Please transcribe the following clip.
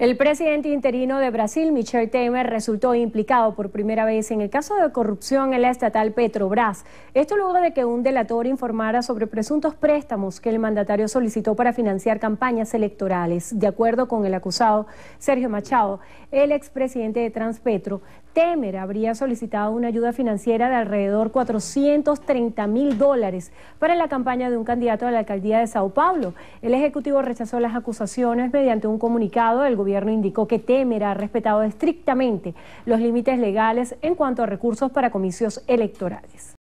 El presidente interino de Brasil, Michel Temer, resultó implicado por primera vez en el caso de corrupción en la estatal Petrobras. Esto luego de que un delator informara sobre presuntos préstamos que el mandatario solicitó para financiar campañas electorales. De acuerdo con el acusado Sergio Machado, el expresidente de Transpetro, Temer habría solicitado una ayuda financiera de alrededor 430 mil dólares para la campaña de un candidato a la alcaldía de Sao Paulo. El Ejecutivo rechazó las acusaciones mediante un comunicado del gobierno gobierno indicó que Temer ha respetado estrictamente los límites legales en cuanto a recursos para comicios electorales.